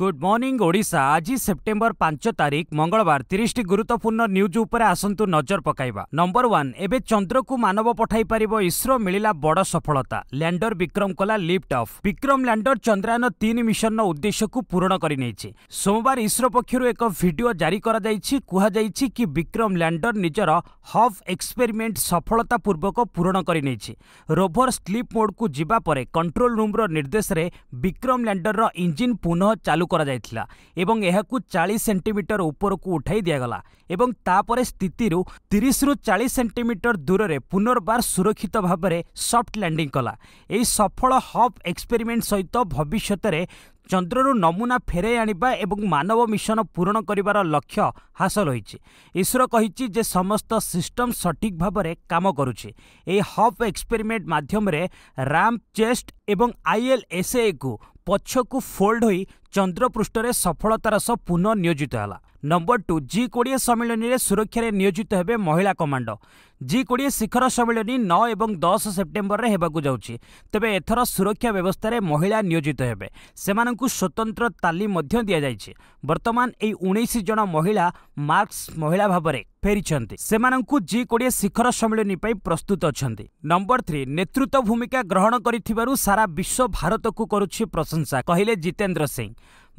Good morning Odisha আজ September পাঁচ তারিখ মঙ্গলবার তিরিশটি গুরুত্বপূর্ণ নিউজ উপরে আসন্তু নজর পকাইবা নম্বর ওয়ান এবে চন্দ্রকু মানব পঠাই পারিব ইসরো মিলিলা বড় সফলতা ল্যান্ডর বিক্রম কলা লিফ্ট অফ বিক্রম ল্যান্ডর চন্দ্রায়ন তিন মিশনর উদ্দেশ্যকু পূরণ করে নিয়েছে সোমবার ইসরো পক্ষর এক ভিডিও জারি করা যাইছি কুহাযাইছি কি বিক্রম ল্যান্ডর নিজের হফ এক্সপেরিমেন্ট সফলতাপূর্বক পূরণ করে নিয়েছে রোভর স্লিপ মোডকু যা পরে কন্ট্রোল রুম্র নির্দেশে বিক্রম ল্যান্ডর ইঞ্জিন পুনঃ চালু ଚାଲୁ କରାଯାଇଥିଲା ଏବଂ ଏହାକୁ ଚାଳିଶ ସେଣ୍ଟିମିଟର ଉପରକୁ ଉଠାଇ ଦିଆଗଲା ଏବଂ ତାପରେ ସ୍ଥିତିରୁ ତିରିଶରୁ ଚାଳିଶ ସେଣ୍ଟିମିଟର ଦୂରରେ ପୁନର୍ବାର ସୁରକ୍ଷିତ ଭାବରେ ସଫ୍ଟ ଲ୍ୟାଣ୍ଡିଂ କଲା ଏହି ସଫଳ ହବ୍ ଏକ୍ସପେରିମେଣ୍ଟ ସହିତ ଭବିଷ୍ୟତରେ ଚନ୍ଦ୍ରରୁ ନମୁନା ଫେରାଇ ଆଣିବା ଏବଂ ମାନବ ମିଶନ ପୂରଣ କରିବାର ଲକ୍ଷ୍ୟ ହାସଲ ହୋଇଛି ଇସ୍ରୋ କହିଛି ଯେ ସମସ୍ତ ସିଷ୍ଟମ୍ ସଠିକ୍ ଭାବରେ କାମ କରୁଛି ଏହି ହବ୍ ଏକ୍ସପେରିମେଣ୍ଟ ମାଧ୍ୟମରେ ରାମ୍ ଚେଷ୍ଟ ଏବଂ ଆଇଏଲ୍ଏସ୍ଏକୁ ପଛକୁ ଫୋଲ୍ଡ ହୋଇ ଚନ୍ଦ୍ରପୃଷ୍ଠରେ ସଫଳତାର ସହ ପୁନଃ ନିୟୋଜିତ ହେଲା ନମ୍ବର ଟୁ ଜି କୋଡ଼ିଏ ସମ୍ମିଳନୀରେ ସୁରକ୍ଷାରେ ନିୟୋଜିତ ହେବେ ମହିଳା କମାଣ୍ଡ জি কোড়িয়ে শিখর সম্মিলনী ন এবং দশ সেপ্টেম্বরের হওয়া যাচ্ছে তবে এথর সুরক্ষা ব্যবস্থায় মহিলা নিয়োজিত হবে সে স্বতন্ত্র তালিম দিয়াযাই বর্তমান এই উনিশ জন মহিলা মার্কস মহিলা ভাবে ଫେରିଛନ୍ତି ସେମାନଙ୍କୁ ଜି କୋଡ଼ିଏ ଶିଖର ସମ୍ମିଳନୀ ପାଇଁ ପ୍ରସ୍ତୁତ ଅଛନ୍ତି ନମ୍ବର ଥ୍ରୀ ନେତୃତ୍ୱ ଭୂମିକା ଗ୍ରହଣ କରିଥିବାରୁ ସାରା ବିଶ୍ୱ ଭାରତକୁ କରୁଛି ପ୍ରଶଂସା କହିଲେ ଜିତେନ୍ଦ୍ର ସିଂ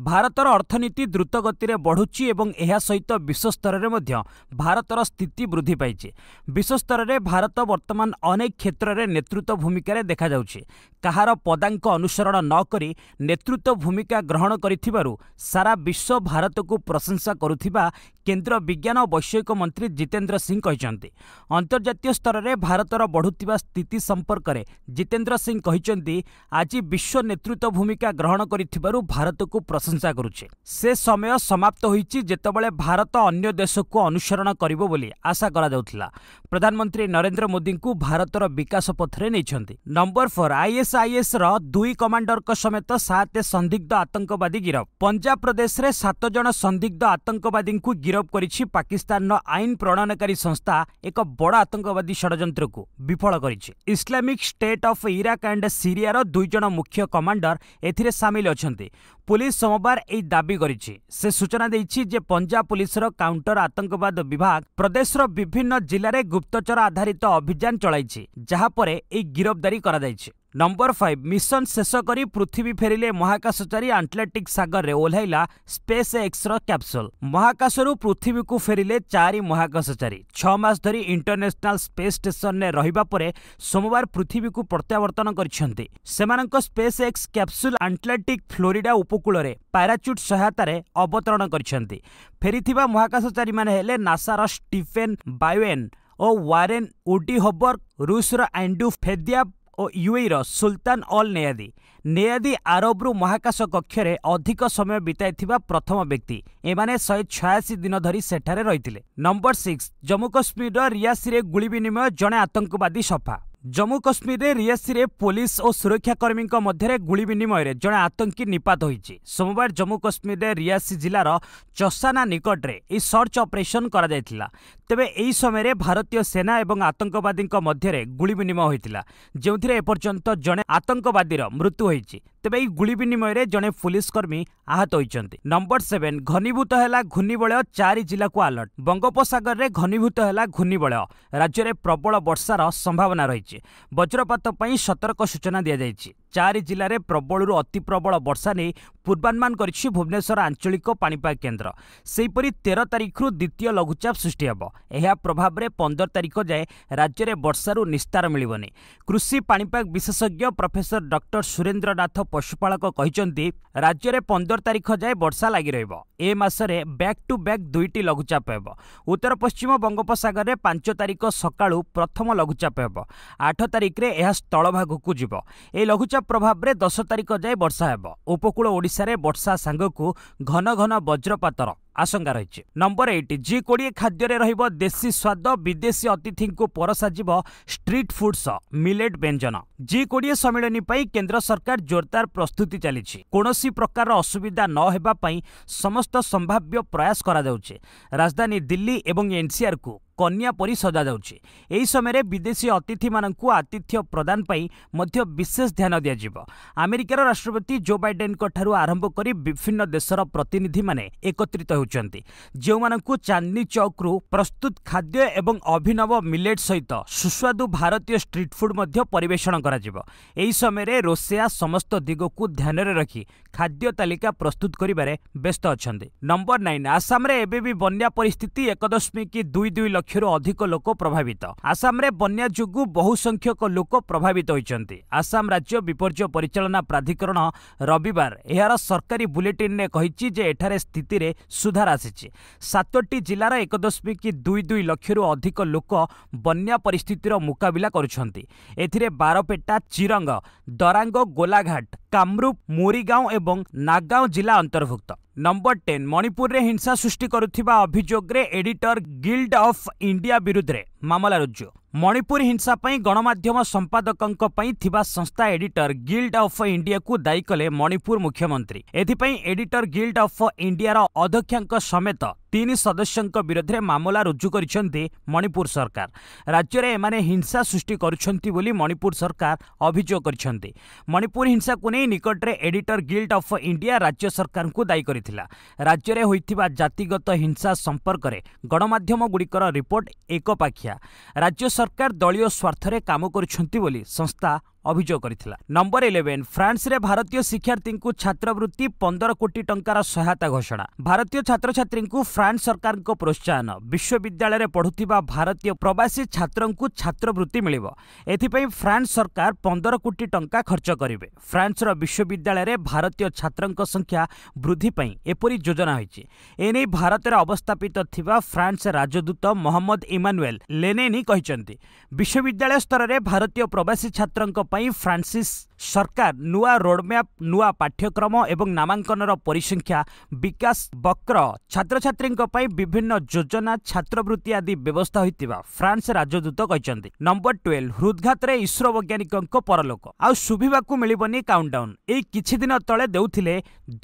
ଭାରତର ଅର୍ଥନୀତି ଦ୍ରୁତ ଗତିରେ ବଢ଼ୁଛି ଏବଂ ଏହା ସହିତ ବିଶ୍ୱସ୍ତରରେ ମଧ୍ୟ ଭାରତର ସ୍ଥିତି ବୃଦ୍ଧି ପାଇଛି ବିଶ୍ୱ ବିଶ୍ୱସ୍ତରରେ ଭାରତ ବର୍ତ୍ତମାନ ଅନେକ କ୍ଷେତ୍ରରେ ନେତୃତ୍ୱ ଭୂମିକାରେ ଦେଖାଯାଉଛି କାହାର ପଦାଙ୍କ ଅନୁସରଣ ନକରି ନେତୃତ୍ୱ ଭୂମିକା ଗ୍ରହଣ କରିଥିବାରୁ ସାରା ବିଶ୍ୱ ଭାରତକୁ ପ୍ରଶଂସା କରୁଥିବା କେନ୍ଦ୍ର ବିଜ୍ଞାନ ଓ ବୈଷୟିକ ମନ୍ତ୍ରୀ ଜିତେନ୍ଦ୍ର ସିଂ କହିଛନ୍ତି ଅନ୍ତର୍ଜାତୀୟ ସ୍ତରରେ ଭାରତର ବଢ଼ୁଥିବା ସ୍ଥିତି ସମ୍ପର୍କରେ ଜିତେନ୍ଦ୍ର ସିଂ କହିଛନ୍ତି ଆଜି ବିଶ୍ୱ ନେତୃତ୍ୱ ଭୂମିକା ଗ୍ରହଣ କରିଥିବାରୁ ଭାରତକୁ ପ୍ରଶଂସା କରୁଛି ସେ ସମୟ ସମାପ୍ତ ହୋଇଛି ଯେତେବେଳେ ଭାରତ ଅନ୍ୟ ଦେଶକୁ ଅନୁସରଣ କରିବ ବୋଲି ଆଶା କରାଯାଉଥିଲା ପ୍ରଧାନମନ୍ତ୍ରୀ ନରେନ୍ଦ୍ର ମୋଦିଙ୍କୁ ଭାରତର ବିକାଶ ପଥରେ ନେଇଛନ୍ତି ନମ୍ବର ଫୋର୍ ଆଇଏସ୍ଆଇଏସ୍ର ଦୁଇ କମାଣ୍ଡରଙ୍କ ସମେତ ସାତ ସନ୍ଦିଗ୍ଧ ଆତଙ୍କବାଦୀ ଗିରଫ ପଞ୍ଜାବ ପ୍ରଦେଶରେ ସାତ ଜଣ ସନ୍ଦିଗ୍ଧ ଆତଙ୍କବାଦୀଙ୍କୁ ଗିରଫ କରିଛି ପାକିସ୍ତାନର ଆଇନ ପ୍ରଣୟନକାରୀ ସଂସ୍ଥା ଏକ ବଡ଼ ଆତଙ୍କବାଦୀ ଷଡ଼ଯନ୍ତ୍ରକୁ ବିଫଳ କରିଛି Islamic State of Iraq and ସିରିଆର ଦୁଇ ଜଣ ମୁଖ୍ୟ କମାଣ୍ଡର ଏଥିରେ ସାମିଲ ଅଛନ୍ତି পুলিশ সোমবার এই দাবি করেছে সে সূচনা দিয়েছে যে পঞ্জাব পুলিশর কাউন্টর আতঙ্কবাদ বিভাগ প্রদেশর বিভিন্ন জেলার গুপ্তচর আধারিত অভিযান চলাইছে যাহাপরে এই গিরফদারি করা যাইছে ନମ୍ବର ଫାଇଭ୍ ମିଶନ ଶେଷ କରି ପୃଥିବୀ ଫେରିଲେ ମହାକାଶଚାରୀ ଆଣ୍ଟଲାଣ୍ଟିକ୍ ସାଗରରେ ଓହ୍ଲାଇଲା ସ୍ପେସ୍ ଏକ୍ସର କ୍ୟାପସୁଲ୍ ମହାକାଶରୁ ପୃଥିବୀକୁ ଫେରିଲେ ଚାରି ମହାକାଶଚାରୀ ଛଅ ମାସ ଧରି ଇଣ୍ଟରନ୍ୟାସନାଲ୍ ସ୍ପେସ୍ ଷ୍ଟେସନରେ ରହିବା ପରେ ସୋମବାର ପୃଥିବୀକୁ ପ୍ରତ୍ୟାବର୍ତ୍ତନ କରିଛନ୍ତି ସେମାନଙ୍କ SpaceX capsule Atlantic Florida ଉପକୂଳରେ ପାରାଚୁଟ୍ ସହାୟତାରେ ଅବତରଣ କରିଛନ୍ତି ଫେରିଥିବା ମହାକାଶଚାରୀମାନେ ହେଲେ ନାସାର ଷ୍ଟିଫେନ୍ ବାୟୋଏନ୍ ଓ ୱାରେନ୍ ଉଡି ହବର୍ ରୁଷର ଆଣ୍ଡ୍ରୁ ଫେଦିଆ ଓ ୟୁଏଇର ସୁଲତାନ ଅଲ୍ ନେୟାଦି ନେୟାଦି ଆରବରୁ ମହାକାଶ କକ୍ଷରେ ଅଧିକ ସମୟ ବିତାଇଥିବା ପ୍ରଥମ ବ୍ୟକ୍ତି ଏମାନେ ଶହେ ଛୟାଅଶୀ ଦିନ ଧରି ସେଠାରେ ରହିଥିଲେ ନମ୍ବର ସିକ୍ସ ଜମ୍ମୁ କାଶ୍ମୀରର ରିୟାସିରେ ଗୁଳି ବିନିମୟ ଜଣେ ଆତଙ୍କବାଦୀ ସଫା জম্মু কাশ্মীরে রিয়াসিরে পুলিশ ও সুরক্ষাকর্মী মধ্যে গুলি বিনিময়ের জনে আতঙ্কী নিপাত হয়েছে সোমবার জম্মু কাশ্মীরে রিয়াসি জেলার চসানা নিকটরে এই সর্চ অপরেশন করা তেবে এই সময় ভারতীয় সেনা এবং আতঙ্কবাদী মধ্যে গুলি বিনিময় হয়েছিল যে এপর্যন্ত জনে আতঙ্কবাদীর মৃত্যু হয়েছে ତେବେ ଗୁଳି ବିନିମୟରେ ଜଣେ ପୁଲିସ୍ କର୍ମୀ ଆହତ ହୋଇଛନ୍ତି ନମ୍ବର ସେଭେନ୍ ଘନୀଭୂତ ହେଲା ଘୂର୍ଣ୍ଣିବଳୟ ଚାରି ଜିଲ୍ଲାକୁ ଆଲର୍ଟ ବଙ୍ଗୋପସାଗରରେ ଘନୀଭୂତ ହେଲା ଘୂର୍ଣ୍ଣିବଳୟ ରାଜ୍ୟରେ ପ୍ରବଳ ବର୍ଷାର ସମ୍ଭାବନା ରହିଛି ବଜ୍ରପାତ ପାଇଁ ସତର୍କ ସୂଚନା ଦିଆଯାଇଛି ଚାରି ଜିଲ୍ଲାରେ ପ୍ରବଳରୁ ଅତି ପ୍ରବଳ ବର୍ଷା ନେଇ ପୂର୍ବାନୁମାନ କରିଛି ଭୁବନେଶ୍ୱର ଆଞ୍ଚଳିକ ପାଣିପାଗ କେନ୍ଦ୍ର ସେହିପରି ତେର ତାରିଖରୁ ଦ୍ୱିତୀୟ ଲଘୁଚାପ ସୃଷ୍ଟି ହେବ ଏହା ପ୍ରଭାବରେ ପନ୍ଦର ତାରିଖ ଯାଏଁ ରାଜ୍ୟରେ ବର୍ଷାରୁ ନିସ୍ତାର ମିଳିବନି କୃଷି ପାଣିପାଗ ବିଶେଷଜ୍ଞ ପ୍ରଫେସର ଡକ୍ଟର ସୁରେନ୍ଦ୍ର ନାଥ ପଶୁପାଳକ କହିଛନ୍ତି ରାଜ୍ୟରେ ପନ୍ଦର ତାରିଖ ଯାଏଁ ବର୍ଷା ଲାଗି ରହିବ ଏ ମାସରେ ବ୍ୟାକ୍ ଟୁ ବ୍ୟାକ୍ ଦୁଇଟି ଲଘୁଚାପ ହେବ ଉତ୍ତର ପଶ୍ଚିମ ବଙ୍ଗୋପସାଗରରେ ପାଞ୍ଚ ତାରିଖ ସକାଳୁ ପ୍ରଥମ ଲଘୁଚାପ ହେବ ଆଠ ତାରିଖରେ ଏହା ସ୍ଥଳଭାଗକୁ ଯିବ ଏହି ଲଘୁଚାପ ପ୍ରଭାବରେ ଦଶ ତାରିଖ ଯାଏ ବର୍ଷା ହେବ ଉପକୂଳ ଓଡ଼ିଶାରେ ବର୍ଷା ସାଙ୍ଗକୁ ଘନ ଘନ ବଜ୍ରପାତର ଆଶଙ୍କା ରହିଛି ନମ୍ବର ଏଇଟ୍ ଜି କୋଡ଼ିଏ ଖାଦ୍ୟରେ ରହିବ ଦେଶୀ ସ୍ୱାଦ ବିଦେଶୀ ଅତିଥିଙ୍କୁ ପରସାଯିବ ଷ୍ଟ୍ରିଟ୍ ଫୁଡ୍ସ ମିଲେଟ୍ ବ୍ୟଞ୍ଜନ ଜି କୋଡ଼ିଏ ସମ୍ମିଳନୀ ପାଇଁ କେନ୍ଦ୍ର ସରକାର ଜୋରଦାର ପ୍ରସ୍ତୁତି ଚାଲିଛି କୌଣସି ପ୍ରକାରର ଅସୁବିଧା ନ ହେବା ପାଇଁ ସମସ୍ତ ସମ୍ଭାବ୍ୟ ପ୍ରୟାସ କରାଯାଉଛି ରାଜଧାନୀ ଦିଲ୍ଲୀ ଏବଂ ଏନ୍ସିଆର୍କୁ କନ୍ୟା ପରି ସଜାଯାଉଛି ଏହି ସମୟରେ ବିଦେଶୀ ଅତିଥିମାନଙ୍କୁ ଆତିଥ୍ୟ ପ୍ରଦାନ ପାଇଁ ମଧ୍ୟ ବିଶେଷ ଧ୍ୟାନ ଦିଆଯିବ ଆମେରିକାର ରାଷ୍ଟ୍ରପତି ଜୋ ବାଇଡେନ୍ଙ୍କ ଠାରୁ ଆରମ୍ଭ କରି ବିଭିନ୍ନ ଦେଶର ପ୍ରତିନିଧିମାନେ ଏକତ୍ରିତ ହେଉ ହେଉଛନ୍ତି ଯେଉଁମାନଙ୍କୁ ଚାନ୍ଦନୀ ଚୌକରୁ ପ୍ରସ୍ତୁତ ଖାଦ୍ୟ ଏବଂ ଅଭିନବ ମିଲେଟ୍ ସହିତ ସୁସ୍ୱାଦୁ ଭାରତୀୟ ଷ୍ଟ୍ରିଟ୍ ଫୁଡ୍ ମଧ୍ୟ ପରିବେଷଣ କରାଯିବ ଏହି ସମୟରେ ରୋଷେୟା ସମସ୍ତ ଦିଗକୁ ଧ୍ୟାନରେ ରଖି ଖାଦ୍ୟ ତାଲିକା ପ୍ରସ୍ତୁତ କରିବାରେ ବ୍ୟସ୍ତ ଅଛନ୍ତି ନମ୍ବର ନାଇନ୍ ଆସାମରେ ଏବେ ବି ବନ୍ୟା ପରିସ୍ଥିତି ଏକ ଦଶମିକ ଦୁଇ ଦୁଇ ଲକ୍ଷରୁ ଅଧିକ ଲୋକ ପ୍ରଭାବିତ ଆସାମରେ ବନ୍ୟା ଯୋଗୁଁ ବହୁ ସଂଖ୍ୟକ ଲୋକ ପ୍ରଭାବିତ ହୋଇଛନ୍ତି ଆସାମ ରାଜ୍ୟ ବିପର୍ଯ୍ୟୟ ପରିଚାଳନା ପ୍ରାଧିକରଣ ରବିବାର ଏହାର ସରକାରୀ ବୁଲେଟିନ୍ରେ କହିଛି ଯେ ଏଠାରେ ସ୍ଥିତିରେ ସୁ ସୁଧାର ଆସିଛି ସାତଟି ଜିଲ୍ଲାର ଏକ ଦଶମିକ ଦୁଇ ଦୁଇ ଲକ୍ଷରୁ ଅଧିକ ଲୋକ ବନ୍ୟା ପରିସ୍ଥିତିର ମୁକାବିଲା କରୁଛନ୍ତି ଏଥିରେ ବାରପେଟା ଚିରଙ୍ଗ ଦରାଙ୍ଗ ଗୋଲାଘାଟ କାମରୁପ ମୋରିଗାଓଁ ଏବଂ ନାଗାଓଁ ଜିଲ୍ଲା ଅନ୍ତର୍ଭୁକ୍ତ ନମ୍ବର ଟେନ୍ ମଣିପୁରରେ ହିଂସା ସୃଷ୍ଟି କରୁଥିବା ଅଭିଯୋଗରେ ଏଡିଟର ଗିଲ୍ଡ ଅଫ୍ ଇଣ୍ଡିଆ ବିରୁଦ୍ଧରେ ମାମଲା ରୁଜୁ मणिपुर हिंसा गणमाधम सम्पादकै थापा संस्था एडिटर गिल्ड अफ इन्डियाको दायी कले मणिपुर मुख्यमंत्री एपिं एडिटर गिल्ड अफ इन्डिया अध्यक्षको समेत तिन सदस्यको विरोधले मामला रुजुरी मणिपुर सरकार राज्य राज्यले हिंसा सृष्टि गर्ुली मणिपुर सरकार अभियोग गरिपुर हिंसा निकटले एडिटर गिल्ड अफ इंडिया राज्य सरकार सरकारको दायी राज्य छ राज्यले हुगत हिंसा सम्पर्क गणमाधमगुडिकर रिपोर्ट एकपाखिया राज्य सरकार दलीय स्वर्थले काम गर्ुली संस्था ଅଭିଯୋଗ କରିଥିଲା ନମ୍ବର ଇଲେଭେନ୍ ଫ୍ରାନ୍ସରେ ଭାରତୀୟ ଶିକ୍ଷାର୍ଥୀଙ୍କୁ ଛାତ୍ରବୃତ୍ତି ପନ୍ଦର କୋଟି ଟଙ୍କାର ସହାୟତା ଘୋଷଣା ଭାରତୀୟ ଛାତ୍ରଛାତ୍ରୀଙ୍କୁ ଫ୍ରାନ୍ସ ସରକାରଙ୍କ ପ୍ରୋତ୍ସାହନ ବିଶ୍ୱବିଦ୍ୟାଳୟରେ ପଢ଼ୁଥିବା ଭାରତୀୟ ପ୍ରବାସୀ ଛାତ୍ରଙ୍କୁ ଛାତ୍ରବୃତ୍ତି ମିଳିବ ଏଥିପାଇଁ ଫ୍ରାନ୍ସ ସରକାର ପନ୍ଦର କୋଟି ଟଙ୍କା ଖର୍ଚ୍ଚ କରିବେ ଫ୍ରାନ୍ସର ବିଶ୍ୱବିଦ୍ୟାଳୟରେ ଭାରତୀୟ ଛାତ୍ରଙ୍କ ସଂଖ୍ୟା ବୃଦ୍ଧି ପାଇଁ ଏପରି ଯୋଜନା ହୋଇଛି ଏନେଇ ଭାରତରେ ଅବସ୍ଥାପିତ ଥିବା ଫ୍ରାନ୍ସ ରାଜଦୂତ ମହମ୍ମଦ ଇମାନୁଏଲ ଲେନେନି କହିଛନ୍ତି ବିଶ୍ୱବିଦ୍ୟାଳୟ ସ୍ତରରେ ଭାରତୀୟ ପ୍ରବାସୀ ଛାତ୍ରଙ୍କ ପାଇଁ ଫ୍ରାନ୍ସିସ୍ ସରକାର ନୂଆ ରୋଡମ୍ୟାପ୍ ନୂଆ ପାଠ୍ୟକ୍ରମ ଏବଂ ନାମାଙ୍କନର ପରିସଂଖ୍ୟା ବିକାଶ ବକ୍ର ଛାତ୍ରଛାତ୍ରୀଙ୍କ ପାଇଁ ବିଭିନ୍ନ ଯୋଜନା ଛାତ୍ରବୃତ୍ତି ଆଦି ବ୍ୟବସ୍ଥା ହୋଇଥିବା ଫ୍ରାନ୍ସ ରାଜଦୂତ କହିଛନ୍ତି ନମ୍ବର ଟୁଏଲ୍ଭ ହୃଦ୍ଘାତରେ ଇସ୍ରୋ ବୈଜ୍ଞାନିକଙ୍କ ପରଲୋକ ଆଉ ଶୁଭିବାକୁ ମିଳିବନି କାଉଣ୍ଟଡାଉନ୍ ଏଇ କିଛି ଦିନ ତଳେ ଦେଉଥିଲେ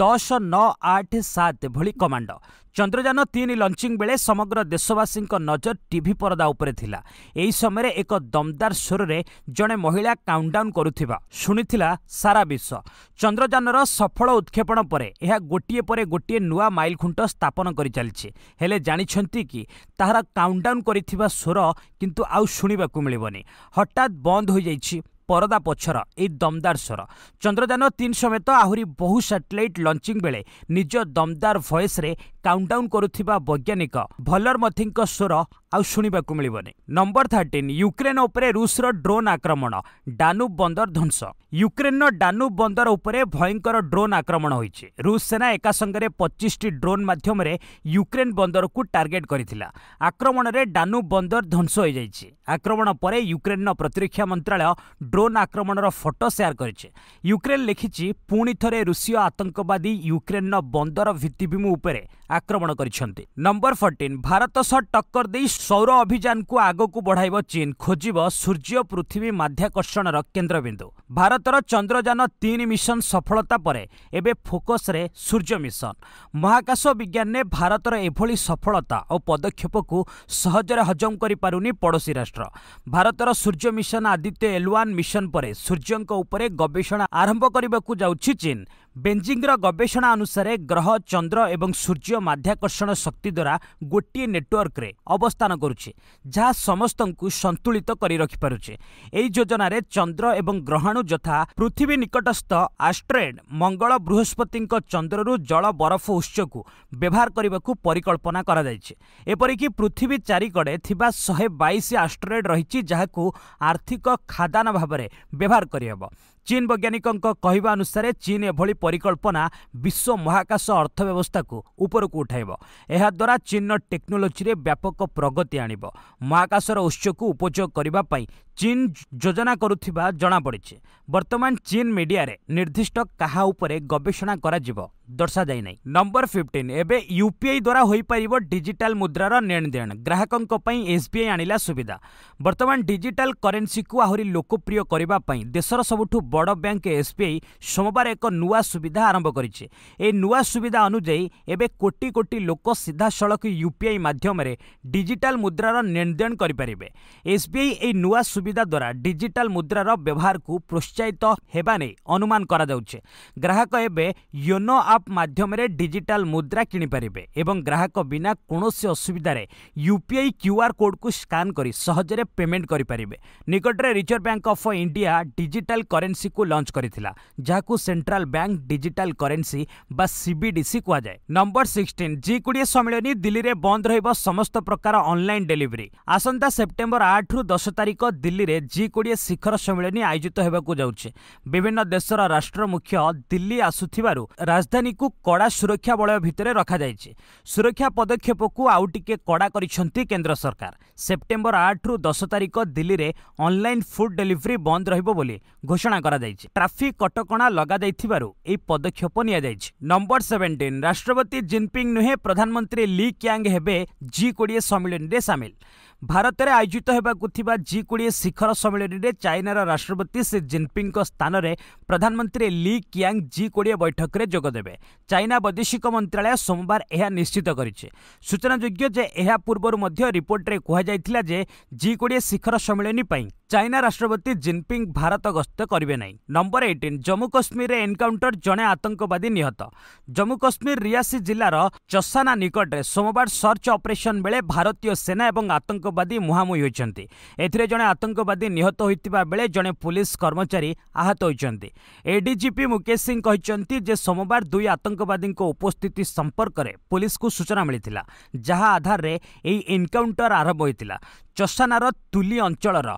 ଦଶ ନଅ ଆଠ ସାତ ଭଳି କମାଣ୍ଡ ଚନ୍ଦ୍ରଯାନ ତିନି ଲଞ୍ଚିଂ ବେଳେ ସମଗ୍ର ଦେଶବାସୀଙ୍କ ନଜର ଟିଭି ପରଦା ଉପରେ ଥିଲା ଏହି ସମୟରେ ଏକ ଦମଦାର ସ୍ୱରରେ ଜଣେ ମହିଳା କାଉଣ୍ଟଡାଉନ୍ ଡାଉନ୍ କରୁଥିବା ଶୁଣିଥିଲା ସାରା ବିଶ୍ୱ ଚନ୍ଦ୍ରଯାନର ସଫଳ ଉତ୍କ୍ଷେପଣ ପରେ ଏହା ଗୋଟିଏ ପରେ ଗୋଟିଏ ନୂଆ ମାଇଲ ଖୁଣ୍ଟ ସ୍ଥାପନ କରିଚାଲିଛି ହେଲେ ଜାଣିଛନ୍ତି କି ତାହାର କାଉଣ୍ଟଡାଉନ୍ କରିଥିବା ସ୍ୱର କିନ୍ତୁ ଆଉ ଶୁଣିବାକୁ ମିଳିବନି ହଠାତ୍ ବନ୍ଦ ହୋଇଯାଇଛି ପରଦା ପଛର ଏହି ଦମଦାର ସ୍ୱର ଚନ୍ଦ୍ରଯାନ ତିନି ସମେତ ଆହୁରି ବହୁ ସାଟେଲାଇଟ୍ ଲଞ୍ଚିଂ ବେଳେ ନିଜ ଦମଦାର ଭଏସ୍ରେ କାଉଣ୍ଟଡାଉନ୍ କରୁଥିବା ବୈଜ୍ଞାନିକ ଭଲର ମଥିଙ୍କ ସ୍ୱର ଆଉ ଶୁଣିବାକୁ ମିଳିବନି ନମ୍ବର ଥାର୍ଟିନ୍ ୟୁକ୍ରେନ୍ ଉପରେ ରୁଷ୍ର ଡ୍ରୋନ୍ ଆକ୍ରମଣ ଡାନୁବ୍ ବନ୍ଦର ଧ୍ୱଂସ ୟୁକ୍ରେନ୍ର ଡାନୁବ୍ ବନ୍ଦର ଉପରେ ଭୟଙ୍କର ଡ୍ରୋନ୍ ଆକ୍ରମଣ ହୋଇଛି ରୁଷ ସେନା ଏକାସଙ୍ଗରେ ପଚିଶଟି ଡ୍ରୋନ୍ ମାଧ୍ୟମରେ ୟୁକ୍ରେନ୍ ବନ୍ଦରକୁ ଟାର୍ଗେଟ୍ କରିଥିଲା ଆକ୍ରମଣରେ ଡାନୁବ୍ ବନ୍ଦର ଧ୍ୱଂସ ହୋଇଯାଇଛି ଆକ୍ରମଣ ପରେ ୟୁକ୍ରେନ୍ର ପ୍ରତିରକ୍ଷା ମନ୍ତ୍ରଣାଳୟ ଡ୍ରୋନ୍ ଆକ୍ରମଣର ଫଟୋ ସେୟାର କରିଛି ୟୁକ୍ରେନ୍ ଲେଖିଛି ପୁଣି ଥରେ ରୁଷୀୟ ଆତଙ୍କବାଦୀ ୟୁକ୍ରେନ୍ର ବନ୍ଦର ଭିତ୍ତିଭୂମି ଉପରେ ଆକ୍ରମଣ କରିଛନ୍ତି ନମ୍ବର ଫର୍ଟିନ୍ ଭାରତ ସହ ଟକ୍କର ଦେଇ ସୌର ଅଭିଯାନକୁ ଆଗକୁ ବଢ଼ାଇବ ଚୀନ୍ ଖୋଜିବ ସୂର୍ଯ୍ୟ ପୃଥିବୀ ମାଧ୍ୟାକର୍ଷଣର କେନ୍ଦ୍ରବିନ୍ଦୁ ଭାରତର ଚନ୍ଦ୍ରଯାନ ତିନି ମିଶନ ସଫଳତା ପରେ ଏବେ ଫୋକସ୍ରେ ସୂର୍ଯ୍ୟ ମିଶନ ମହାକାଶ ବିଜ୍ଞାନରେ ଭାରତର ଏଭଳି ସଫଳତା ଓ ପଦକ୍ଷେପକୁ ସହଜରେ ହଜମ କରିପାରୁନି ପଡ଼ୋଶୀ ରାଷ୍ଟ୍ର ଭାରତର ସୂର୍ଯ୍ୟ ମିଶନ ଆଦିତ୍ୟ ଏଲୱାନ୍ ମିଶନ ପରେ ସୂର୍ଯ୍ୟଙ୍କ ଉପରେ ଗବେଷଣା ଆରମ୍ଭ କରିବାକୁ ଯାଉଛି ଚୀନ୍ ବେଞ୍ଜିଂର ଗବେଷଣା ଅନୁସାରେ ଗ୍ରହ ଚନ୍ଦ୍ର ଏବଂ ସୂର୍ଯ୍ୟ ମାଧ୍ୟାକର୍ଷଣ ଶକ୍ତି ଦ୍ୱାରା ଗୋଟିଏ ନେଟୱାର୍କରେ ଅବସ୍ଥାନ କରୁଛି ଯାହା ସମସ୍ତଙ୍କୁ ସନ୍ତୁଳିତ କରି ରଖିପାରୁଛି ଏହି ଯୋଜନାରେ ଚନ୍ଦ୍ର ଏବଂ ଗ୍ରହାଣୁ ଯଥା ପୃଥିବୀ ନିକଟସ୍ଥ ଆଷ୍ଟ୍ରଏଡ୍ ମଙ୍ଗଳ ବୃହସ୍ପତିଙ୍କ ଚନ୍ଦ୍ରରୁ ଜଳ ବରଫ ଉତ୍ସକୁ ବ୍ୟବହାର କରିବାକୁ ପରିକଳ୍ପନା କରାଯାଇଛି ଏପରିକି ପୃଥିବୀ ଚାରିକଡ଼େ ଥିବା ଶହେ ବାଇଶ ଆଷ୍ଟ୍ରଏଡ୍ ରହିଛି ଯାହାକୁ ଆର୍ଥିକ ଖାଦାନ ଭାବରେ ବ୍ୟବହାର କରିହେବ ଚୀନ୍ ବୈଜ୍ଞାନିକଙ୍କ କହିବା ଅନୁସାରେ ଚୀନ୍ ଏଭଳି ପରିକଳ୍ପନା ବିଶ୍ୱ ମହାକାଶ ଅର୍ଥବ୍ୟବସ୍ଥାକୁ ଉପରକୁ ଉଠାଇବ ଏହାଦ୍ୱାରା ଚୀନ୍ର ଟେକ୍ନୋଲୋଜିରେ ବ୍ୟାପକ ପ୍ରଗତି ଆଣିବ ମହାକାଶର ଉତ୍ସକୁ ଉପଯୋଗ କରିବା ପାଇଁ ଚୀନ୍ ଯୋଜନା କରୁଥିବା ଜଣାପଡ଼ିଛି ବର୍ତ୍ତମାନ ଚୀନ୍ ମିଡିଆରେ ନିର୍ଦ୍ଦିଷ୍ଟ କାହା ଉପରେ ଗବେଷଣା କରାଯିବ ଦର୍ଶାଯାଇ ନାହିଁ ନମ୍ବର ଫିଫ୍ଟିନ୍ ଏବେ ୟୁପିଆଇ ଦ୍ୱାରା ହୋଇପାରିବ ଡିଜିଟାଲ ମୁଦ୍ରାର ନେଣଦେଣ ଗ୍ରାହକଙ୍କ ପାଇଁ ଏସ୍ବିଆଇ ଆଣିଲା ସୁବିଧା ବର୍ତ୍ତମାନ ଡିଜିଟାଲ କରେନ୍ସିକୁ ଆହୁରି ଲୋକପ୍ରିୟ କରିବା ପାଇଁ ଦେଶର ସବୁଠୁ ବଡ଼ ବ୍ୟାଙ୍କ ଏସ୍ବିଆଇ ସୋମବାର ଏକ ନୂଆ ସୁବିଧା ଆରମ୍ଭ କରିଛି ଏହି ନୂଆ ସୁବିଧା ଅନୁଯାୟୀ ଏବେ କୋଟି କୋଟି ଲୋକ ସିଧାସଳଖ ୟୁପିଆଇ ମାଧ୍ୟମରେ ଡିଜିଟାଲ ମୁଦ୍ରାର ନେଣଦେଣ କରିପାରିବେ ଏସ୍ବିଆଇ ଏହି ନୂଆ ସୁବିଧା ଦ୍ୱାରା ଡିଜିଟାଲ ମୁଦ୍ରାର ବ୍ୟବହାରକୁ ପ୍ରୋତ୍ସାହିତ ହେବା ନେଇ ଅନୁମାନ କରାଯାଉଛି ଗ୍ରାହକ ଏବେ ୟୋନୋ ଆପ୍ ଆପ୍ ମାଧ୍ୟମରେ ଡିଜିଟାଲ ମୁଦ୍ରା କିଣିପାରିବେ ଏବଂ ଗ୍ରାହକ ବିନା କୌଣସି ଅସୁବିଧାରେ ୟୁ ପି ଆଇ କ୍ୟୁଆର୍ କୋଡ଼୍କୁ ସ୍କାନ୍ କରି ସହଜରେ ପେମେଣ୍ଟ କରିପାରିବେ ନିକଟରେ Reserve Bank of India digital କରେନ୍ସିକୁ ଲଞ୍ଚ କରିଥିଲା ଯାହାକୁ ସେଣ୍ଟ୍ରାଲ ବ୍ୟାଙ୍କ ଡିଜିଟାଲ କରେନ୍ସି ବା ସିବିଡିସି କୁହାଯାଏ ନମ୍ବର ସିକ୍ସଟିନ୍ ଜି କୋଡ଼ିଏ ସମ୍ମିଳନୀ ଦିଲ୍ଲୀରେ ବନ୍ଦ ରହିବ ସମସ୍ତ ପ୍ରକାର ଅନଲାଇନ୍ ଡେଲିଭରି ଆସନ୍ତା ସେପ୍ଟେମ୍ବର ଆଠରୁ ଦଶ ତାରିଖ ଦିଲ୍ଲୀରେ ଜି କୋଡ଼ିଏ ଶିଖର ସମ୍ମିଳନୀ ଆୟୋଜିତ ହେବାକୁ ଯାଉଛି ବିଭିନ୍ନ ଦେଶର ରାଷ୍ଟ୍ର ମୁଖ୍ୟ ଦିଲ୍ଲୀ ଆସୁଥିବାରୁ ରାଜଧାନୀ କୁ କଡ଼ା ସୁରକ୍ଷା ବଳୟ ଭିତରେ ରଖାଯାଇଛି ସୁରକ୍ଷା ପଦକ୍ଷେପକୁ ଆଉ ଟିକେ କଡ଼ା କରିଛନ୍ତି କେନ୍ଦ୍ର ସରକାର ସେପ୍ଟେମ୍ବର ଆଠରୁ ଦଶ ତାରିଖ ଦିଲ୍ଲୀରେ ଅନ୍ଲାଇନ୍ ଫୁଡ୍ ଡେଲିଭରି ବନ୍ଦ ରହିବ ବୋଲି ଘୋଷଣା କରାଯାଇଛି ଟ୍ରାଫିକ୍ କଟକଣା ଲଗାଯାଇଥିବାରୁ ଏହି ପଦକ୍ଷେପ ନିଆଯାଇଛି ନମ୍ବର ସେଭେଣ୍ଟିନ୍ ରାଷ୍ଟ୍ରପତି ଜିନପିଙ୍ଗ ନୁହେଁ ପ୍ରଧାନମନ୍ତ୍ରୀ ଲି କ୍ୟାଙ୍ଗ ହେବେ ଜି କୋଡ଼ିଏ ସମ୍ମିଳନୀରେ ସାମିଲ ଭାରତରେ ଆୟୋଜିତ ହେବାକୁ ଥିବା ଜି କୋଡ଼ିଏ ଶିଖର ସମ୍ମିଳନୀରେ ଚାଇନାର ରାଷ୍ଟ୍ରପତି ସି ଜିନ୍ପିଙ୍ଗଙ୍କ ସ୍ଥାନରେ ପ୍ରଧାନମନ୍ତ୍ରୀ ଲି କିଆଙ୍ଗ ଜି କୋଡ଼ିଏ ବୈଠକରେ ଯୋଗଦେବେ ଚାଇନା ବୈଦେଶିକ ମନ୍ତ୍ରଣାଳୟ ସୋମବାର ଏହା ନିଶ୍ଚିତ କରିଛି ସୂଚନାଯୋଗ୍ୟ ଯେ ଏହା ପୂର୍ବରୁ ମଧ୍ୟ ରିପୋର୍ଟରେ କୁହାଯାଇଥିଲା ଯେ ଜି କୋଡ଼ିଏ ଶିଖର ସମ୍ମିଳନୀ ପାଇଁ ଚାଇନା ରାଷ୍ଟ୍ରପତି ଜିନ୍ପିଙ୍ଗ ଭାରତ ଗସ୍ତ କରିବେ ନାହିଁ ନମ୍ବର ଏଇଟିନ୍ ଜମ୍ମୁ କାଶ୍ମୀରରେ ଏନ୍କାଉଣ୍ଟର ଜଣେ ଆତଙ୍କବାଦୀ ନିହତ ଜମ୍ମୁ କାଶ୍ମୀର ରିୟାସି ଜିଲ୍ଲାର ଚସାନା ନିକଟରେ ସୋମବାର ସର୍ଚ୍ଚ ଅପରେସନ୍ ବେଳେ ଭାରତୀୟ ସେନା ଏବଂ ଆତଙ୍କ ଆତଙ୍କବାଦୀ ମୁହାଁମୁହିଁ ହୋଇଛନ୍ତି ଏଥିରେ ଜଣେ ଆତଙ୍କବାଦୀ ନିହତ ହୋଇଥିବା ବେଳେ ଜଣେ ପୁଲିସ୍ କର୍ମଚାରୀ ଆହତ ହୋଇଛନ୍ତି ଏଡିଜିପି ମୁକେଶ ସିଂ କହିଛନ୍ତି ଯେ ସୋମବାର ଦୁଇ ଆତଙ୍କବାଦୀଙ୍କ ଉପସ୍ଥିତି ସମ୍ପର୍କରେ ପୁଲିସ୍କୁ ସୂଚନା ମିଳିଥିଲା ଯାହା ଆଧାରରେ ଏହି ଏନ୍କାଉଣ୍ଟର ଆରମ୍ଭ ହୋଇଥିଲା ଚଷାନାର ତୁଲି ଅଞ୍ଚଳର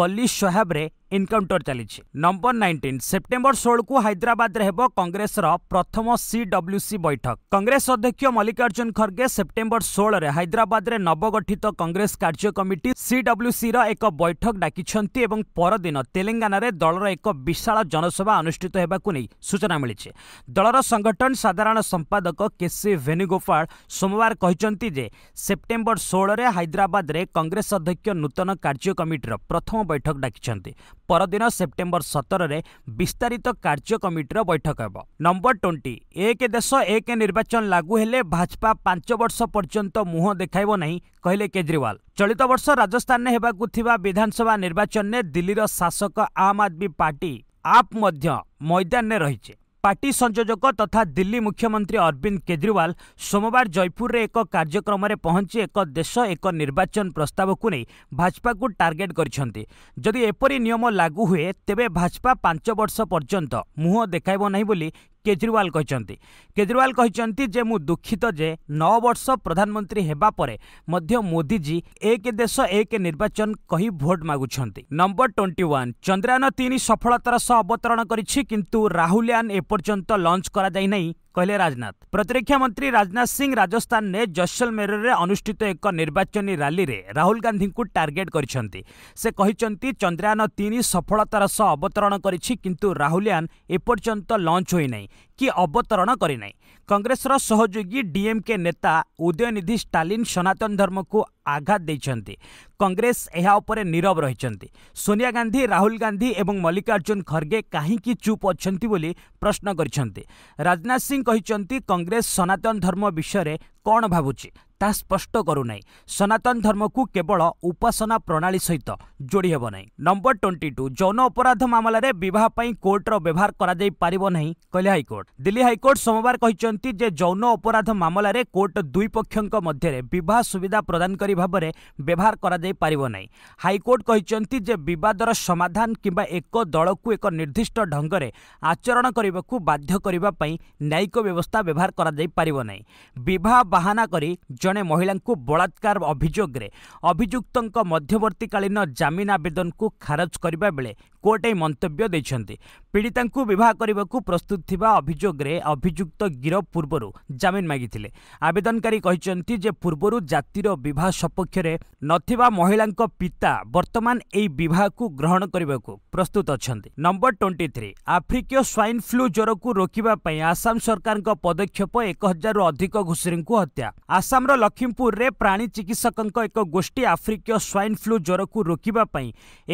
ଗଲି ସୋହାବରେ ଏନକାଉଣ୍ଟର ଚାଲିଛି ନମ୍ବର ନାଇଣ୍ଟିନ୍ ସେପ୍ଟେମ୍ବର ଷୋହଳକୁ ହାଇଦ୍ରାବାଦରେ ହେବ କଂଗ୍ରେସର ପ୍ରଥମ ସିଡବ୍ଲ୍ୟୁସି ବୈଠକ କଂଗ୍ରେସ ଅଧ୍ୟକ୍ଷ ମଲ୍ଲିକାର୍ଜୁନ ଖର୍ଗେ ସେପ୍ଟେମ୍ବର ଷୋହଳରେ ହାଇଦ୍ରାବାଦରେ ନବଗଠିତ କଂଗ୍ରେସ କାର୍ଯ୍ୟ କମିଟି ସିଡବ୍ଲ୍ୟୁସିର ଏକ ବୈଠକ ଡାକିଛନ୍ତି ଏବଂ ପରଦିନ ତେଲେଙ୍ଗାନାରେ ଦଳର ଏକ ବିଶାଳ ଜନସଭା ଅନୁଷ୍ଠିତ ହେବାକୁ ନେଇ ସୂଚନା ମିଳିଛି ଦଳର ସଂଗଠନ ସାଧାରଣ ସମ୍ପାଦକ କେସି ଭେନୁଗୋପାଳ ସୋମବାର କହିଛନ୍ତି ଯେ ସେପ୍ଟେମ୍ବର ଷୋହଳରେ ହାଇଦ୍ରାବାଦରେ କଂଗ୍ରେସ ଅଧ୍ୟକ୍ଷ ନୂତନ କାର୍ଯ୍ୟ କମିଟିର ପ୍ରଥମ ବୈଠକ ଡାକିଛନ୍ତି ପରଦିନ ସେପ୍ଟେମ୍ବର ସତରରେ ବିସ୍ତାରିତ କାର୍ଯ୍ୟ କମିଟିର ବୈଠକ ହେବ ନମ୍ବର ଟ୍ୱେଣ୍ଟି ଏକ ଦେଶ ଏକ ନିର୍ବାଚନ ଲାଗୁ ହେଲେ ଭାଜପା ପାଞ୍ଚ ବର୍ଷ ପର୍ଯ୍ୟନ୍ତ ମୁହଁ ଦେଖାଇବ ନାହିଁ କହିଲେ କେଜରିୱାଲ ଚଳିତ ବର୍ଷ ରାଜସ୍ଥାନରେ ହେବାକୁ ଥିବା ବିଧାନସଭା ନିର୍ବାଚନରେ ଦିଲ୍ଲୀର ଶାସକ ଆମ୍ ଆଦମୀ ପାର୍ଟି ଆପ୍ ମଧ୍ୟ ମଇଦାନରେ ରହିଛି ପାର୍ଟି ସଂଯୋଜକ ତଥା ଦିଲ୍ଲୀ ମୁଖ୍ୟମନ୍ତ୍ରୀ ଅରବିନ୍ଦ କେଜରିୱାଲ ସୋମବାର ଜୟପୁରରେ ଏକ କାର୍ଯ୍ୟକ୍ରମରେ ପହଞ୍ଚି ଏକ ଦେଶ ଏକ ନିର୍ବାଚନ ପ୍ରସ୍ତାବକୁ ନେଇ ଭାଜପାକୁ ଟାର୍ଗେଟ୍ କରିଛନ୍ତି ଯଦି ଏପରି ନିୟମ ଲାଗୁ ହୁଏ ତେବେ ଭାଜପା ପାଞ୍ଚ ବର୍ଷ ପର୍ଯ୍ୟନ୍ତ ମୁହଁ ଦେଖାଇବ ନାହିଁ ବୋଲି କେଜରିୱାଲ କହିଛନ୍ତି କେଜରିୱାଲ କହିଛନ୍ତି ଯେ ମୁଁ ଦୁଃଖିତ ଯେ ନଅ ବର୍ଷ ପ୍ରଧାନମନ୍ତ୍ରୀ ହେବା ପରେ ମଧ୍ୟ ମୋଦିଜୀ ଏକ ଦେଶ ଏକ ନିର୍ବାଚନ କହି ଭୋଟ ମାଗୁଛନ୍ତି ନମ୍ବର ଟ୍ୱେଣ୍ଟି ୱାନ୍ ଚନ୍ଦ୍ରାୟନ ତିନି ସଫଳତାର ସହ ଅବତରଣ କରିଛି କିନ୍ତୁ ରାହୁଲ ଏପର୍ଯ୍ୟନ୍ତ ଲଞ୍ଚ କରାଯାଇ ନାହିଁ କହିଲେ ରାଜନାଥ ପ୍ରତିରକ୍ଷା ମନ୍ତ୍ରୀ ରାଜନାଥ ସିଂ ରାଜସ୍ଥାନରେ ଜୈସଲମେରରେ ଅନୁଷ୍ଠିତ ଏକ ନିର୍ବାଚନୀ ରାଲିରେ ରାହୁଲ ଗାନ୍ଧୀଙ୍କୁ ଟାର୍ଗେଟ୍ କରିଛନ୍ତି ସେ କହିଛନ୍ତି ଚନ୍ଦ୍ରୟାନ ତିନି ସଫଳତାର ସହ ଅବତରଣ କରିଛି କିନ୍ତୁ ରାହୁଲିଆନ୍ ଏପର୍ଯ୍ୟନ୍ତ ଲଞ୍ଚ ହୋଇନାହିଁ କି ଅବତରଣ କରିନାହିଁ କଂଗ୍ରେସର ସହଯୋଗୀ ଡିଏମ୍କେ ନେତା ଉଦୟନିଧି ଷ୍ଟାଲିନ୍ ସନାତନ ଧର୍ମକୁ ଆଘାତ ଦେଇଛନ୍ତି କଂଗ୍ରେସ ଏହା ଉପରେ ନୀରବ ରହିଛନ୍ତି ସୋନିଆ ଗାନ୍ଧୀ ରାହୁଲ ଗାନ୍ଧୀ ଏବଂ ମଲ୍ଲିକାର୍ଜୁନ ଖର୍ଗେ କାହିଁକି ଚୁପ୍ ଅଛନ୍ତି ବୋଲି ପ୍ରଶ୍ନ କରିଛନ୍ତି ରାଜନାଥ ସିଂ କହିଛନ୍ତି କଂଗ୍ରେସ ସନାତନ ଧର୍ମ ବିଷୟରେ କ'ଣ ଭାବୁଛି ତାହା ସ୍ପଷ୍ଟ କରୁନାହିଁ ସନାତନ ଧର୍ମକୁ କେବଳ ଉପାସନା ପ୍ରଣାଳୀ ସହିତ ଯୋଡ଼ି ହେବ ନାହିଁ ନମ୍ବର ଟ୍ୱେଣ୍ଟି ଟୁ ଯୌନ ଅପରାଧ ମାମଲାରେ ବିବାହ ପାଇଁ କୋର୍ଟର ବ୍ୟବହାର କରାଯାଇପାରିବ ନାହିଁ କହିଲେ ହାଇକୋର୍ଟ ଦିଲ୍ଲୀ ହାଇକୋର୍ଟ ସୋମବାର କହିଛନ୍ତି ଯେ ଯୌନ ଅପରାଧ ମାମଲାରେ କୋର୍ଟ ଦୁଇ ପକ୍ଷଙ୍କ ମଧ୍ୟରେ ବିବାହ ସୁବିଧା ପ୍ରଦାନକାରୀ ଭାବରେ ବ୍ୟବହାର କରାଯାଇପାରିବ ନାହିଁ ହାଇକୋର୍ଟ କହିଛନ୍ତି ଯେ ବିବାଦର ସମାଧାନ କିମ୍ବା ଏକ ଦଳକୁ ଏକ ନିର୍ଦ୍ଦିଷ୍ଟ ଢଙ୍ଗରେ ଆଚରଣ କରିବାକୁ ବାଧ୍ୟ କରିବା ପାଇଁ ନ୍ୟାୟିକ ବ୍ୟବସ୍ଥା ବ୍ୟବହାର କରାଯାଇପାରିବ ନାହିଁ ବିବାହ ବାହାନା କରି ଜଣେ ମହିଳାଙ୍କୁ ବଳାତ୍କାର ଅଭିଯୋଗରେ ଅଭିଯୁକ୍ତଙ୍କ ମଧ୍ୟବର୍ତ୍ତୀକାଳୀନ ଜାମିନ ଆବେଦନକୁ ଖାରଜ କରିବା ବେଳେ କୋର୍ଟ ଏହି ମନ୍ତବ୍ୟ ଦେଇଛନ୍ତି ପୀଡ଼ିତାଙ୍କୁ ବିବାହ କରିବାକୁ ପ୍ରସ୍ତୁତ ଥିବା ଅଭିଯୋଗରେ ଅଭିଯୁକ୍ତ ଗିରଫ ପୂର୍ବରୁ ଜାମିନ ମାଗିଥିଲେ ଆବେଦନକାରୀ କହିଛନ୍ତି ଯେ ପୂର୍ବରୁ ଜାତିର ବିବାହ ସପକ୍ଷରେ ନଥିବା ମହିଳାଙ୍କ ପିତା ବର୍ତ୍ତମାନ ଏହି ବିବାହକୁ ଗ୍ରହଣ କରିବାକୁ ପ୍ରସ୍ତୁତ ଅଛନ୍ତି ନମ୍ବର ଟ୍ୱେଣ୍ଟି ଥ୍ରୀ ଆଫ୍ରିକୀୟ ସ୍ୱାଇନ୍ ଫ୍ଲୁ ଜ୍ୱରକୁ ରୋକିବା ପାଇଁ ଆସାମ ସରକାରଙ୍କ ପଦକ୍ଷେପ ଏକ ହଜାରରୁ ଅଧିକ ଘୁଷୁରୀଙ୍କୁ ହତ୍ୟା ଆସାମର ଲକ୍ଷ୍ମୀପୁରରେ ପ୍ରାଣୀ ଚିକିତ୍ସକଙ୍କ ଏକ ଗୋଷ୍ଠୀ ଆଫ୍ରିକୀୟ ସ୍ୱାଇନ୍ ଫ୍ଲୁ ଜ୍ୱରକୁ ରୋକିବା ପାଇଁ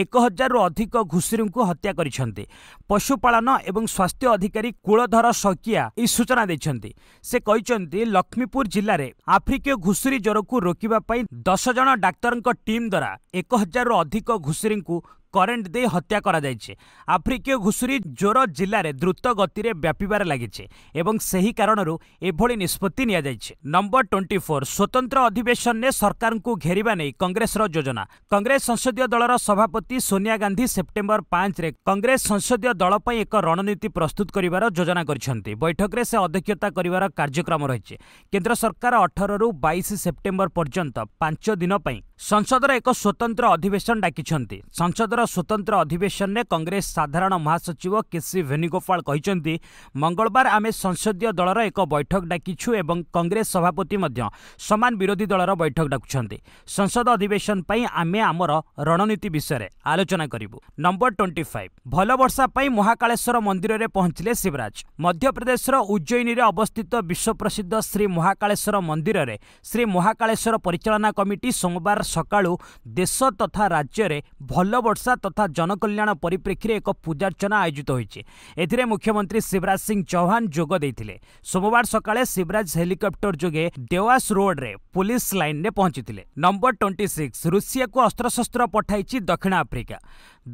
ଏକ ହଜାରରୁ ଅଧିକ ଘୁଷୁରୀ ମିସ୍ତ୍ରୀଙ୍କୁ ହତ୍ୟା କରିଛନ୍ତି ପଶୁପାଳନ ଏବଂ ସ୍ୱାସ୍ଥ୍ୟ ଅଧିକାରୀ କୁଳଧର ଶକିଆ ଏହି ସୂଚନା ଦେଇଛନ୍ତି ସେ କହିଛନ୍ତି ଲକ୍ଷ୍ମୀପୁର ଜିଲ୍ଲାରେ ଆଫ୍ରିକୀୟ ଘୁଷୁରୀ ଜ୍ୱରକୁ ରୋକିବା ପାଇଁ ଦଶ ଜଣ ଡାକ୍ତରଙ୍କ ଟିମ୍ ଦ୍ୱାରା ଏକ ହଜାରରୁ ଅଧିକ ଘୁଷୁରୀଙ୍କୁ করেন্ট দিয়ে হত্যা করা যাইছে আফ্রিকীয় ঘুষুরি জ্বর জেলার দ্রুত গতিরে ব্যাপিবার লাগিছে এবং সেই কারণর এভাবে নিষ্পতি নিয়া যাইছে নম্বর টোয়েন্টি ফোর স্বতন্ত্র অধিবেশনে সরকারকে ঘেরিবা নেই কংগ্রেসর যোজনা কংগ্রেস সংসদীয় দলর সভাপতি সোনিয়া গান্ধী সেপ্টেম্বর পাঁচরে কংগ্রেস সংসদীয় দল পাই এক রণনীতি প্রস্তুত করিবার যোজনা করেছেন বৈঠকরে সে অধ্যক্ষতা করিবার কার্যক্রম রয়েছে কেন্দ্র সরকার অঠরু বাইশ সেপ্টেম্বর পর্যন্ত পাঁচ দিন পাই ସଂସଦର ଏକ ସ୍ୱତନ୍ତ୍ର ଅଧିବେଶନ ଡାକିଛନ୍ତି ସଂସଦର ସ୍ୱତନ୍ତ୍ର ଅଧିବେଶନରେ କଂଗ୍ରେସ ସାଧାରଣ ମହାସଚିବ କେସି ଭେନୁଗୋପାଳ କହିଛନ୍ତି ମଙ୍ଗଳବାର ଆମେ ସଂସଦୀୟ ଦଳର ଏକ ବୈଠକ ଡାକିଛୁ ଏବଂ କଂଗ୍ରେସ ସଭାପତି ମଧ୍ୟ ସମାନ ବିରୋଧୀ ଦଳର ବୈଠକ ଡାକୁଛନ୍ତି ସଂସଦ ଅଧିବେଶନ ପାଇଁ ଆମେ ଆମର ରଣନୀତି ବିଷୟରେ ଆଲୋଚନା କରିବୁ ନମ୍ବର ଟ୍ୱେଣ୍ଟି ଫାଇଭ୍ ଭଲ ବର୍ଷା ପାଇଁ ମହାକାଳେଶ୍ୱର ମନ୍ଦିରରେ ପହଞ୍ଚିଲେ ଶିବରାଜ ମଧ୍ୟପ୍ରଦେଶର ଉଜ୍ଜୟିନୀରେ ଅବସ୍ଥିତ ବିଶ୍ୱପ୍ରସିଦ୍ଧ ଶ୍ରୀ ମହାକାଳେଶ୍ୱର ମନ୍ଦିରରେ ଶ୍ରୀ ମହାକାଳେଶ୍ୱର ପରିଚାଳନା କମିଟି ସୋମବାର ସକାଳୁ ଦେଶ ତଥା ରାଜ୍ୟରେ ଭଲ ବର୍ଷା ତଥା ଜନକଲ୍ୟାଣ ପରିପ୍ରେକ୍ଷୀରେ ଏକ ପୂଜାର୍ଚ୍ଚନା ଆୟୋଜିତ ହୋଇଛି ଏଥିରେ ମୁଖ୍ୟମନ୍ତ୍ରୀ ଶିବରାଜ ସିଂ ଚୌହାନ ଯୋଗ ଦେଇଥିଲେ ସୋମବାର ସକାଳେ ଶିବରାଜ ହେଲିକପ୍ଟର ଯୋଗେ ଦେୱାସ ରୋଡ୍ରେ ପୋଲିସ ଲାଇନ୍ରେ ପହଞ୍ଚିଥିଲେ ନମ୍ବର ଟ୍ୱେଣ୍ଟି ସିକ୍ସ ରୁଷିଆକୁ ଅସ୍ତ୍ରଶସ୍ତ୍ର ପଠାଇଛି ଦକ୍ଷିଣ ଆଫ୍ରିକା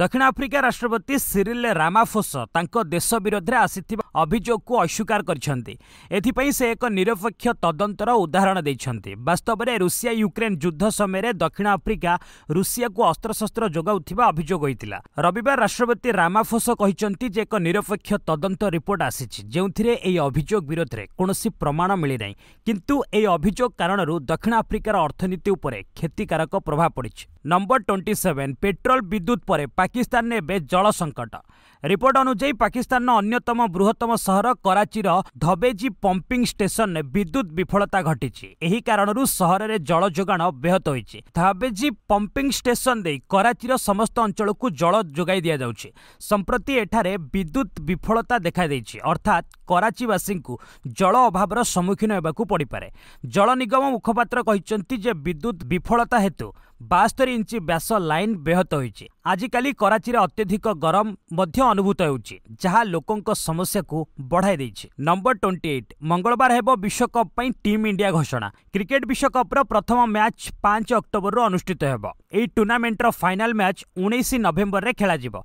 ଦକ୍ଷିଣ ଆଫ୍ରିକା ରାଷ୍ଟ୍ରପତି ସିରିଲ ରାମାଫୋସ ତାଙ୍କ ଦେଶ ବିରୋଧରେ ଆସିଥିବା ଅଭିଯୋଗକୁ ଅସ୍ୱୀକାର କରିଛନ୍ତି ଏଥିପାଇଁ ସେ ଏକ ନିରପେକ୍ଷ ତଦନ୍ତର ଉଦାହରଣ ଦେଇଛନ୍ତି ବାସ୍ତବରେ ରୁଷିଆ ୟୁକ୍ରେନ୍ ଯୁଦ୍ଧ ସମୟରେ ଦକ୍ଷିଣ ଆଫ୍ରିକା ରୁଷିଆକୁ ଅସ୍ତ୍ରଶସ୍ତ୍ର ଯୋଗାଉଥିବା ଅଭିଯୋଗ ହୋଇଥିଲା ରବିବାର ରାଷ୍ଟ୍ରପତି ରାମାଫୋସ କହିଛନ୍ତି ଯେ ଏକ ନିରପେକ୍ଷ ତଦନ୍ତ ରିପୋର୍ଟ ଆସିଛି ଯେଉଁଥିରେ ଏହି ଅଭିଯୋଗ ବିରୋଧରେ କୌଣସି ପ୍ରମାଣ ମିଳିନାହିଁ କିନ୍ତୁ ଏହି ଅଭିଯୋଗ କାରଣରୁ ଦକ୍ଷିଣ ଆଫ୍ରିକାର ଅର୍ଥନୀତି ଉପରେ କ୍ଷତିକାରକ ପ୍ରଭାବ ପଡ଼ିଛି ନମ୍ବର ଟ୍ୱେଣ୍ଟି ସେଭେନ୍ ପେଟ୍ରୋଲ ବିଦ୍ୟୁତ୍ ପରେ ପାକିସ୍ତାନରେ ଏବେ ଜଳ ସଙ୍କଟ ରିପୋର୍ଟ ଅନୁଯାୟୀ ପାକିସ୍ତାନର ଅନ୍ୟତମ ବୃହତ୍ତମ ସହର କରାଚିର ଧବେଜୀ ପମ୍ପିଂ ଷ୍ଟେସନରେ ବିଦ୍ୟୁତ୍ ବିଫଳତା ଘଟିଛି ଏହି କାରଣରୁ ସହରରେ ଜଳ ଯୋଗାଣ ବ୍ୟାହତ ହୋଇଛି ଧବେଜୀ ପମ୍ପିଂ ଷ୍ଟେସନ ଦେଇ କରାଚିର ସମସ୍ତ ଅଞ୍ଚଳକୁ ଜଳ ଯୋଗାଇ ଦିଆଯାଉଛି ସମ୍ପ୍ରତି ଏଠାରେ ବିଦ୍ୟୁତ୍ ବିଫଳତା ଦେଖାଦେଇଛି ଅର୍ଥାତ୍ କରାଚିବାସୀଙ୍କୁ ଜଳ ଅଭାବର ସମ୍ମୁଖୀନ ହେବାକୁ ପଡ଼ିପାରେ ଜଳ ନିଗମ ମୁଖପାତ୍ର କହିଛନ୍ତି ଯେ ବିଦ୍ୟୁତ୍ ବିଫଳତା ହେତୁ ବାସ୍ତରି ଇଞ୍ଚ ବ୍ୟାସ ଲାଇନ୍ ବ୍ୟାହତ ହୋଇଛି ଆଜିକାଲି କରାଚିରେ ଅତ୍ୟଧିକ ଗରମ ମଧ୍ୟ ଅନୁଭୂତ ହେଉଛି ଯାହା ଲୋକଙ୍କ ସମସ୍ୟାକୁ ବଢ଼ାଇ ଦେଇଛି ନମ୍ବର ଟ୍ୱେଣ୍ଟି ଏଇଟ୍ ମଙ୍ଗଳବାର ହେବ ବିଶ୍ୱକପ୍ ପାଇଁ ଟିମ୍ ଇଣ୍ଡିଆ ଘୋଷଣା କ୍ରିକେଟ୍ ବିଶ୍ୱକପ୍ର ପ୍ରଥମ ମ୍ୟାଚ୍ ପାଞ୍ଚ ଅକ୍ଟୋବରରୁ ଅନୁଷ୍ଠିତ ହେବ ଏହି ଟୁର୍ଣ୍ଣାମେଣ୍ଟର ଫାଇନାଲ୍ ମ୍ୟାଚ୍ ଉଣେଇଶ ନଭେମ୍ବରରେ ଖେଳାଯିବ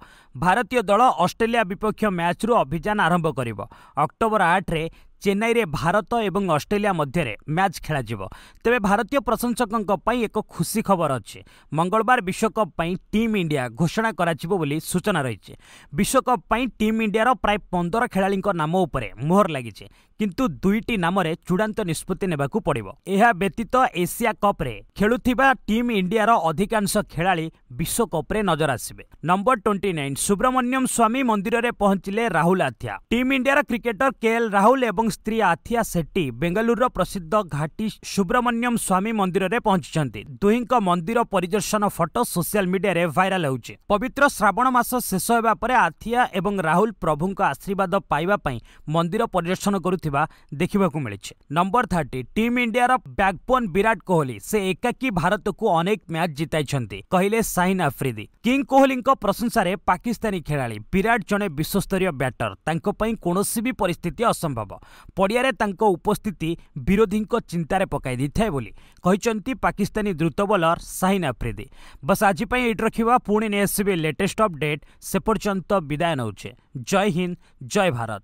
ଭାରତୀୟ ଦଳ ଅଷ୍ଟ୍ରେଲିଆ ବିପକ୍ଷ ମ୍ୟାଚ୍ରୁ ଅଭିଯାନ ଆରମ୍ଭ କରିବ ଅକ୍ଟୋବର ଆଠରେ ଚେନ୍ନାଇରେ ଭାରତ ଏବଂ ଅଷ୍ଟ୍ରେଲିଆ ମଧ୍ୟରେ ମ୍ୟାଚ୍ ଖେଳାଯିବ ତେବେ ଭାରତୀୟ ପ୍ରଶଂସକଙ୍କ ପାଇଁ ଏକ ଖୁସି ଖବର ଅଛି ମଙ୍ଗଳବାର ବିଶ୍ୱକପ୍ ପାଇଁ ଟିମ୍ ଇଣ୍ଡିଆ ଘୋଷଣା କରାଯିବ ବୋଲି ସୂଚନା ରହିଛି ବିଶ୍ୱକପ୍ ପାଇଁ ଟିମ୍ ଇଣ୍ଡିଆର ପ୍ରାୟ ପନ୍ଦର ଖେଳାଳିଙ୍କ ନାମ ଉପରେ ମୋହର ଲାଗିଛି কিন্তু দুইটি নামেৰে চূডান্ত নিস্পুতি নেবাକୁ পৰিব। ইয়া বেতিতা এশিয়া কাপৰে খেলুথিবা টিম ইণ্ডিয়াৰ অধিকাংশ খেলুৱৈ বিশ্ব কাপৰে নজৰ আসিবে। নম্বৰ 29 সু브্ৰমনিয়াম স্বামী মন্দিৰৰে পহচিলে ৰাহুল আঠিয়া। টিম ইণ্ডিয়াৰ ক্রিকেটার কেএল ৰাহুল আৰু സ്ത്രീ আঠিয়া শেটি বেঙ্গালুৰৰ প্ৰসিদ্ধ ঘাটি সু브্ৰমনিয়াম স্বামী মন্দিৰৰে পহচচন্তি। দুয়ীংকো মন্দিৰ পৰিদর্শন ফটো ছ'ছিয়েল মিডিয়াৰে ভাইৰাল হৈছে। পবিত্ৰ श्रावण মাহো শেষ হোৱা পাৰে আঠিয়া আৰু ৰাহুল প্ৰভুৰক আশীৰ্বাদ পাইবা পাই মন্দিৰ পৰিদর্শন কৰে କରିଥିବା ଦେଖିବାକୁ ମିଳିଛି ନମ୍ବର ଥାର୍ଟି ଟିମ୍ ଇଣ୍ଡିଆର ବ୍ୟାକବୋନ୍ ବିରାଟ କୋହଲି ସେ ଏକାକି ଭାରତକୁ ଅନେକ ମ୍ୟାଚ୍ ଜିତାଇଛନ୍ତି କହିଲେ ସାହିନ ଆଫ୍ରିଦି କିଙ୍ଗ କୋହଲିଙ୍କ ପ୍ରଶଂସାରେ ପାକିସ୍ତାନୀ ଖେଳାଳି ବିରାଟ ଜଣେ ବିଶ୍ୱସ୍ତରୀୟ ବ୍ୟାଟର ତାଙ୍କ ପାଇଁ କୌଣସି ବି ପରିସ୍ଥିତି ଅସମ୍ଭବ ପଡ଼ିଆରେ ତାଙ୍କ ଉପସ୍ଥିତି ବିରୋଧୀଙ୍କ ଚିନ୍ତାରେ ପକାଇ ଦେଇଥାଏ ବୋଲି କହିଛନ୍ତି ପାକିସ୍ତାନୀ ଦ୍ରୁତ ବୋଲର ସାହିନ ଆଫ୍ରିଦି ବାସ୍ ଆଜି ପାଇଁ ଏଇଠି ରଖିବା ପୁଣି ନେଇ ଆସିବେ ଲେଟେଷ୍ଟ ଅପଡେଟ୍ ସେ ପର୍ଯ୍ୟନ୍ତ ବିଦାୟ ନେଉଛେ ଜୟ ହିନ୍ଦ ଜୟ ଭାରତ